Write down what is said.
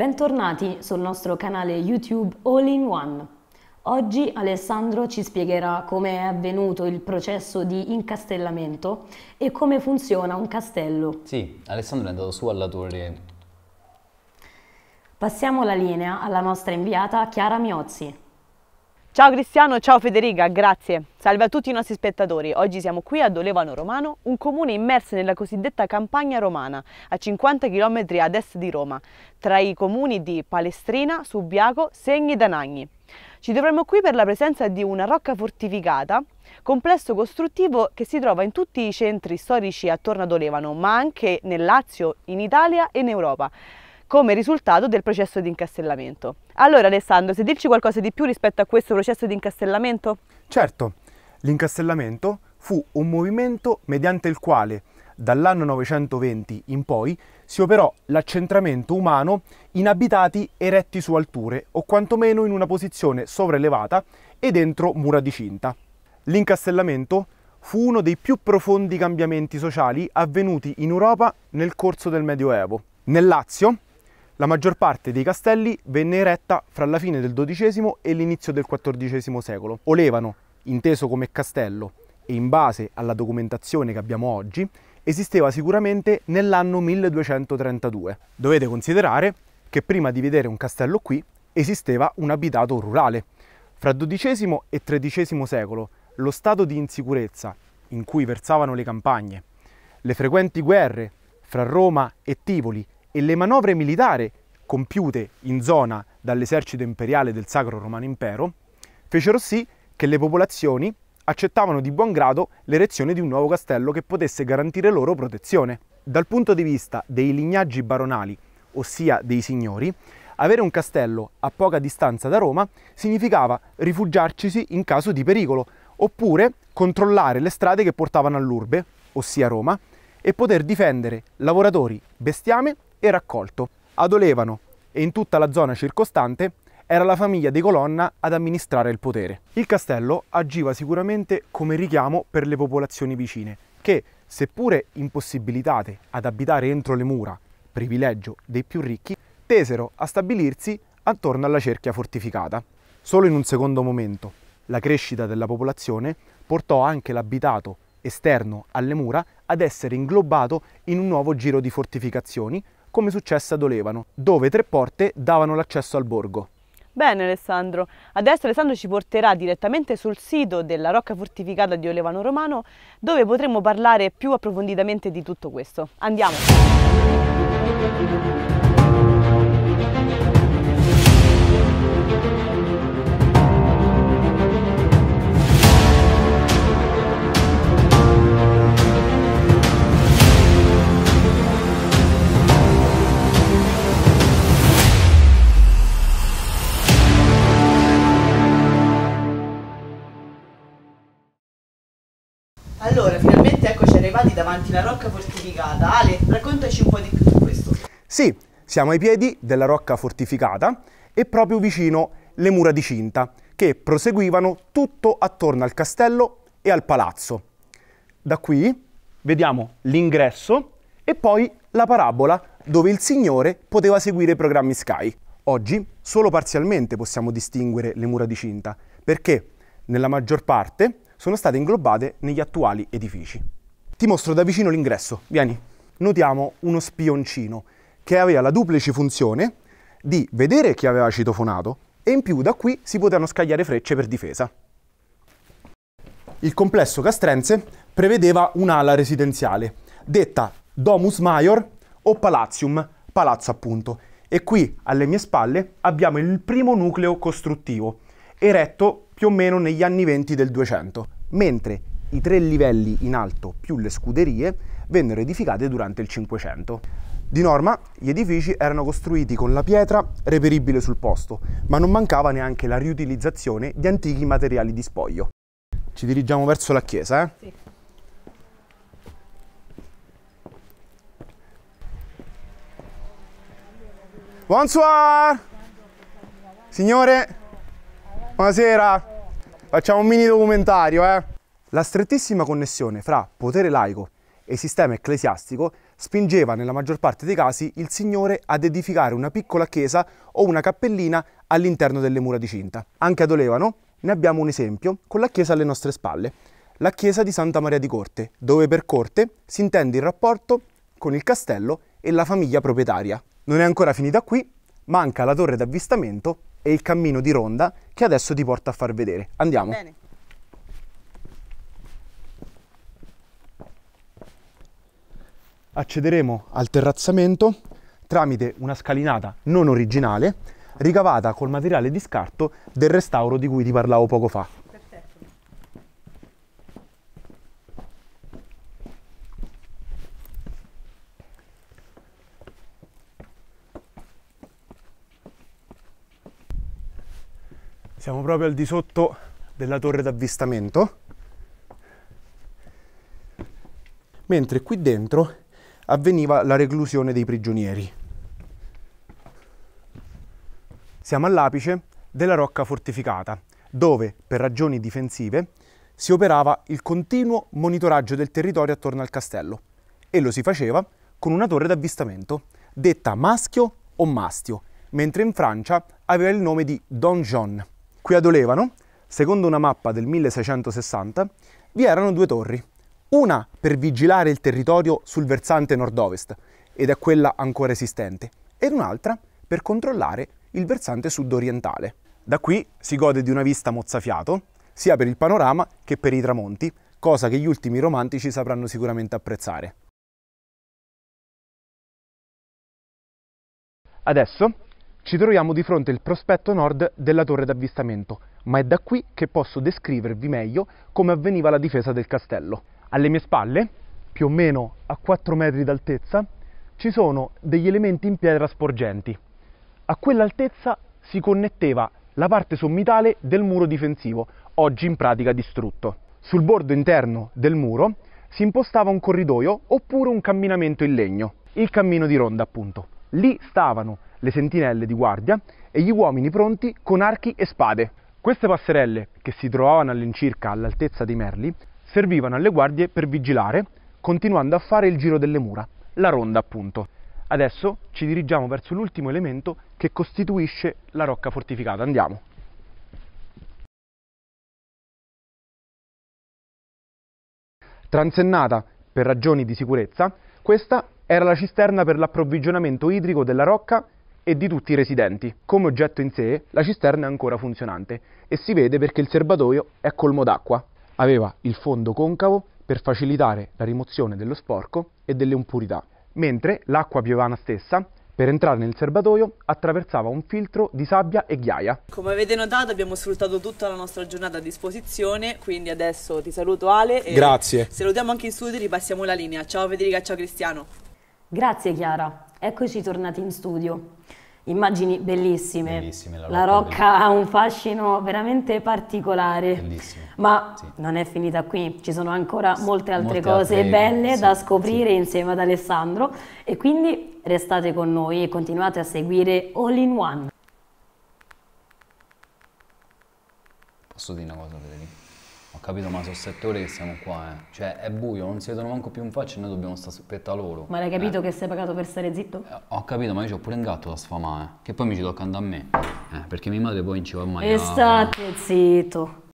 Bentornati sul nostro canale YouTube All in One. Oggi Alessandro ci spiegherà come è avvenuto il processo di incastellamento e come funziona un castello. Sì, Alessandro è andato su alla torre. Passiamo la linea alla nostra inviata Chiara Miozzi. Ciao Cristiano, ciao Federica, grazie. Salve a tutti i nostri spettatori. Oggi siamo qui ad Olevano Romano, un comune immerso nella cosiddetta campagna romana, a 50 km ad est di Roma, tra i comuni di Palestrina, Subiaco, Segni e Danagni. Ci troviamo qui per la presenza di una rocca fortificata, complesso costruttivo che si trova in tutti i centri storici attorno ad Olevano, ma anche nel Lazio, in Italia e in Europa come risultato del processo di incastellamento. Allora Alessandro, se dirci qualcosa di più rispetto a questo processo di incastellamento? Certo, l'incastellamento fu un movimento mediante il quale dall'anno 920 in poi si operò l'accentramento umano in abitati eretti su alture o quantomeno in una posizione sopraelevata e dentro mura di cinta. L'incastellamento fu uno dei più profondi cambiamenti sociali avvenuti in Europa nel corso del Medioevo. Nel Lazio, la maggior parte dei castelli venne eretta fra la fine del XII e l'inizio del XIV secolo. Olevano, inteso come castello, e in base alla documentazione che abbiamo oggi, esisteva sicuramente nell'anno 1232. Dovete considerare che prima di vedere un castello qui esisteva un abitato rurale. Fra XII e XIII secolo lo stato di insicurezza in cui versavano le campagne, le frequenti guerre fra Roma e Tivoli e le manovre militari compiute in zona dall'esercito imperiale del Sacro Romano Impero fecero sì che le popolazioni accettavano di buon grado l'erezione di un nuovo castello che potesse garantire loro protezione. Dal punto di vista dei lignaggi baronali, ossia dei signori, avere un castello a poca distanza da Roma significava rifugiarcisi in caso di pericolo, oppure controllare le strade che portavano all'urbe, ossia Roma, e poter difendere lavoratori, bestiame e raccolto. Ad Olevano e in tutta la zona circostante era la famiglia di Colonna ad amministrare il potere. Il castello agiva sicuramente come richiamo per le popolazioni vicine, che, seppure impossibilitate ad abitare entro le mura, privilegio dei più ricchi, tesero a stabilirsi attorno alla cerchia fortificata. Solo in un secondo momento la crescita della popolazione portò anche l'abitato esterno alle mura ad essere inglobato in un nuovo giro di fortificazioni come successe ad Olevano, dove tre porte davano l'accesso al borgo. Bene Alessandro, adesso Alessandro ci porterà direttamente sul sito della rocca fortificata di Olevano Romano dove potremo parlare più approfonditamente di tutto questo. Andiamo! davanti alla rocca fortificata. Ale, raccontaci un po' di più su questo. Sì, siamo ai piedi della rocca fortificata e proprio vicino le mura di cinta, che proseguivano tutto attorno al castello e al palazzo. Da qui vediamo l'ingresso e poi la parabola dove il Signore poteva seguire i programmi Sky. Oggi solo parzialmente possiamo distinguere le mura di cinta, perché nella maggior parte sono state inglobate negli attuali edifici. Ti mostro da vicino l'ingresso, vieni. Notiamo uno spioncino che aveva la duplice funzione di vedere chi aveva citofonato e in più da qui si potevano scagliare frecce per difesa. Il complesso castrense prevedeva un'ala residenziale, detta Domus Maior o Palatium, palazzo appunto, e qui alle mie spalle abbiamo il primo nucleo costruttivo, eretto più o meno negli anni 20 del 200, mentre i tre livelli in alto più le scuderie vennero edificate durante il Cinquecento. Di norma, gli edifici erano costruiti con la pietra reperibile sul posto, ma non mancava neanche la riutilizzazione di antichi materiali di spoglio. Ci dirigiamo verso la chiesa, eh? Sì. Bonsoir! Signore, buonasera. Facciamo un mini documentario, eh? La strettissima connessione fra potere laico e sistema ecclesiastico spingeva nella maggior parte dei casi il signore ad edificare una piccola chiesa o una cappellina all'interno delle mura di cinta. Anche ad Olevano ne abbiamo un esempio con la chiesa alle nostre spalle, la chiesa di Santa Maria di Corte, dove per corte si intende il rapporto con il castello e la famiglia proprietaria. Non è ancora finita qui, manca la torre d'avvistamento e il cammino di ronda che adesso ti porta a far vedere. Andiamo. Bene. accederemo al terrazzamento tramite una scalinata non originale ricavata col materiale di scarto del restauro di cui ti parlavo poco fa. Perfetto. Siamo proprio al di sotto della torre d'avvistamento, mentre qui dentro avveniva la reclusione dei prigionieri. Siamo all'apice della rocca fortificata, dove, per ragioni difensive, si operava il continuo monitoraggio del territorio attorno al castello e lo si faceva con una torre d'avvistamento, detta maschio o mastio, mentre in Francia aveva il nome di donjon. Qui ad Olevano, secondo una mappa del 1660, vi erano due torri, una per vigilare il territorio sul versante nord-ovest, ed è quella ancora esistente, ed un'altra per controllare il versante sud-orientale. Da qui si gode di una vista mozzafiato, sia per il panorama che per i tramonti, cosa che gli ultimi romantici sapranno sicuramente apprezzare. Adesso ci troviamo di fronte al prospetto nord della torre d'avvistamento, ma è da qui che posso descrivervi meglio come avveniva la difesa del castello. Alle mie spalle, più o meno a 4 metri d'altezza, ci sono degli elementi in pietra sporgenti. A quell'altezza si connetteva la parte sommitale del muro difensivo, oggi in pratica distrutto. Sul bordo interno del muro si impostava un corridoio oppure un camminamento in legno, il cammino di ronda appunto. Lì stavano le sentinelle di guardia e gli uomini pronti con archi e spade. Queste passerelle, che si trovavano all'incirca all'altezza dei merli, servivano alle guardie per vigilare, continuando a fare il giro delle mura, la ronda appunto. Adesso ci dirigiamo verso l'ultimo elemento che costituisce la rocca fortificata. Andiamo. Transennata per ragioni di sicurezza, questa era la cisterna per l'approvvigionamento idrico della rocca e di tutti i residenti. Come oggetto in sé, la cisterna è ancora funzionante e si vede perché il serbatoio è colmo d'acqua aveva il fondo concavo per facilitare la rimozione dello sporco e delle impurità, mentre l'acqua piovana stessa per entrare nel serbatoio attraversava un filtro di sabbia e ghiaia. Come avete notato abbiamo sfruttato tutta la nostra giornata a disposizione, quindi adesso ti saluto Ale e Grazie. salutiamo anche in studio e ripassiamo la linea. Ciao Federica, ciao Cristiano. Grazie Chiara, eccoci tornati in studio immagini bellissime. bellissime la, la rocca, ha un fascino veramente particolare. Bellissime. Ma sì. non è finita qui, ci sono ancora molte altre molte cose altre... belle sì, da scoprire sì. insieme ad Alessandro e quindi restate con noi e continuate a seguire All in One. Posso dire una cosa, Federico? Ho capito, ma sono sette ore che siamo qua, eh. Cioè, è buio, non si vedono manco più in faccia e noi dobbiamo stare aspetta loro. Ma l'hai capito eh. che sei pagato per stare zitto? Eh, ho capito, ma io ho pure un gatto da sfamare, Eh. che poi mi ci tocca andare a me. Eh, perché mia madre poi non ci va mai. E state zitto.